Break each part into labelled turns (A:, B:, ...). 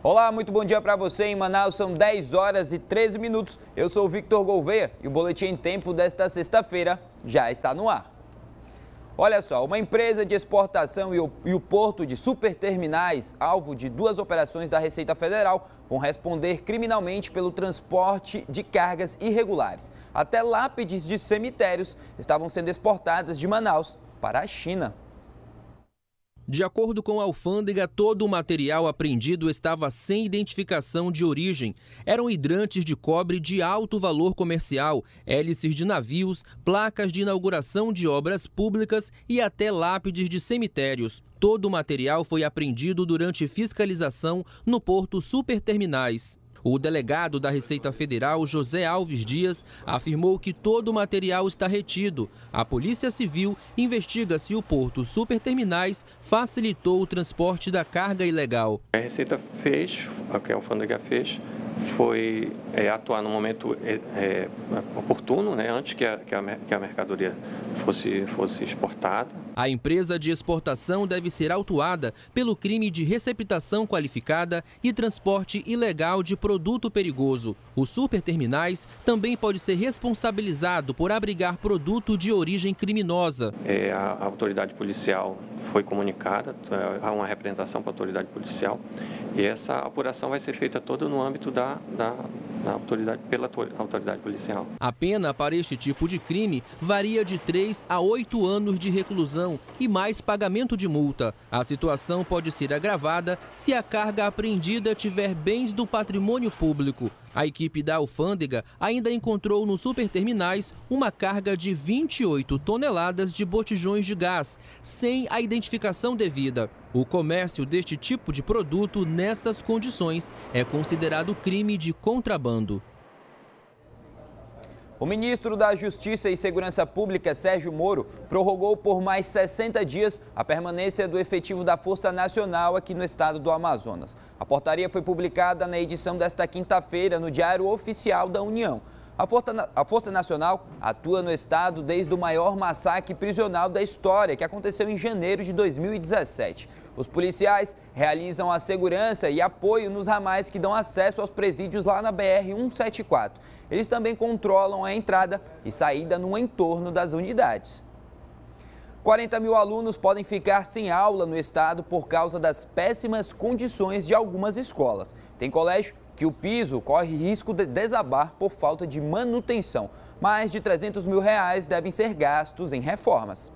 A: Olá, muito bom dia para você. Em Manaus são 10 horas e 13 minutos. Eu sou o Victor Gouveia e o Boletim em Tempo desta sexta-feira já está no ar. Olha só, uma empresa de exportação e o, e o porto de superterminais, alvo de duas operações da Receita Federal, vão responder criminalmente pelo transporte de cargas irregulares. Até lápides de cemitérios estavam sendo exportadas de Manaus para a China.
B: De acordo com a alfândega, todo o material apreendido estava sem identificação de origem. Eram hidrantes de cobre de alto valor comercial, hélices de navios, placas de inauguração de obras públicas e até lápides de cemitérios. Todo o material foi apreendido durante fiscalização no Porto Superterminais. O delegado da Receita Federal, José Alves Dias, afirmou que todo o material está retido. A Polícia Civil investiga se o Porto Superterminais facilitou o transporte da carga ilegal.
A: A Receita fez, é a alfândega fez, foi é, atuar no momento é, é, oportuno, né, antes que a, que a, que a mercadoria fosse, fosse
B: exportada. A empresa de exportação deve ser autuada pelo crime de receptação qualificada e transporte ilegal de produto perigoso. O superterminais também pode ser responsabilizado por abrigar produto de origem criminosa. É,
A: a, a autoridade policial foi comunicada é, há uma representação para a autoridade policial e essa apuração vai ser feita toda no âmbito da, da, da autoridade, pela autoridade policial.
B: A pena para este tipo de crime varia de 3 a 8 anos de reclusão e mais pagamento de multa. A situação pode ser agravada se a carga apreendida tiver bens do patrimônio público. A equipe da alfândega ainda encontrou nos superterminais uma carga de 28 toneladas de botijões de gás, sem a identificação devida. O comércio deste tipo de produto nessas condições é considerado crime de contrabando.
A: O ministro da Justiça e Segurança Pública, Sérgio Moro, prorrogou por mais 60 dias a permanência do efetivo da Força Nacional aqui no estado do Amazonas. A portaria foi publicada na edição desta quinta-feira no Diário Oficial da União. A Força, a Força Nacional atua no estado desde o maior massacre prisional da história, que aconteceu em janeiro de 2017. Os policiais realizam a segurança e apoio nos ramais que dão acesso aos presídios lá na BR-174. Eles também controlam a entrada e saída no entorno das unidades. 40 mil alunos podem ficar sem aula no estado por causa das péssimas condições de algumas escolas. Tem colégio que o piso corre risco de desabar por falta de manutenção. Mais de 300 mil reais devem ser gastos em reformas.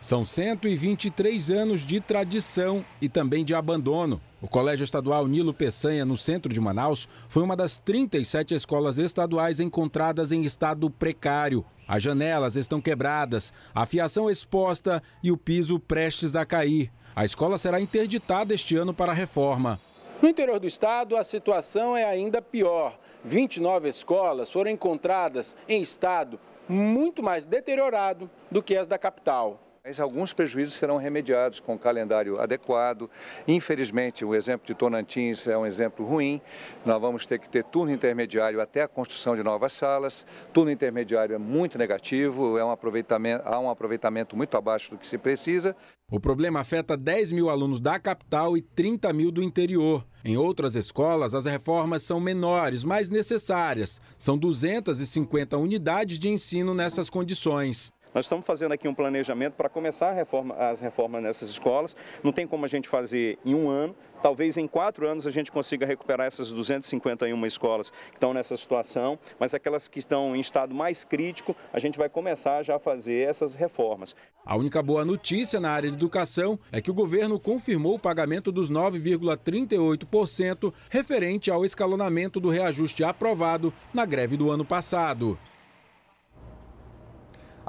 C: São 123 anos de tradição e também de abandono. O Colégio Estadual Nilo Peçanha, no centro de Manaus, foi uma das 37 escolas estaduais encontradas em estado precário. As janelas estão quebradas, a fiação exposta e o piso prestes a cair. A escola será interditada este ano para reforma. No interior do estado, a situação é ainda pior. 29 escolas foram encontradas em estado muito mais deteriorado do que as da capital. Mas alguns prejuízos serão remediados com o calendário adequado. Infelizmente, o exemplo de Tonantins é um exemplo ruim. Nós vamos ter que ter turno intermediário até a construção de novas salas. Turno intermediário é muito negativo, é um aproveitamento, há um aproveitamento muito abaixo do que se precisa. O problema afeta 10 mil alunos da capital e 30 mil do interior. Em outras escolas, as reformas são menores, mas necessárias. São 250 unidades de ensino nessas condições. Nós estamos fazendo aqui um planejamento para começar reforma, as reformas nessas escolas. Não tem como a gente fazer em um ano. Talvez em quatro anos a gente consiga recuperar essas 251 escolas que estão nessa situação, mas aquelas que estão em estado mais crítico, a gente vai começar já a fazer essas reformas. A única boa notícia na área de educação é que o governo confirmou o pagamento dos 9,38% referente ao escalonamento do reajuste aprovado na greve do ano passado.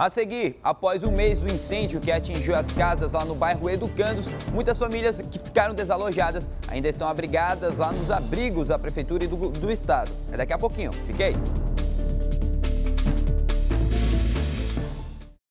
A: A seguir, após um mês do incêndio que atingiu as casas lá no bairro Educandos, muitas famílias que ficaram desalojadas ainda estão abrigadas lá nos abrigos da Prefeitura e do, do Estado. É daqui a pouquinho, fiquei.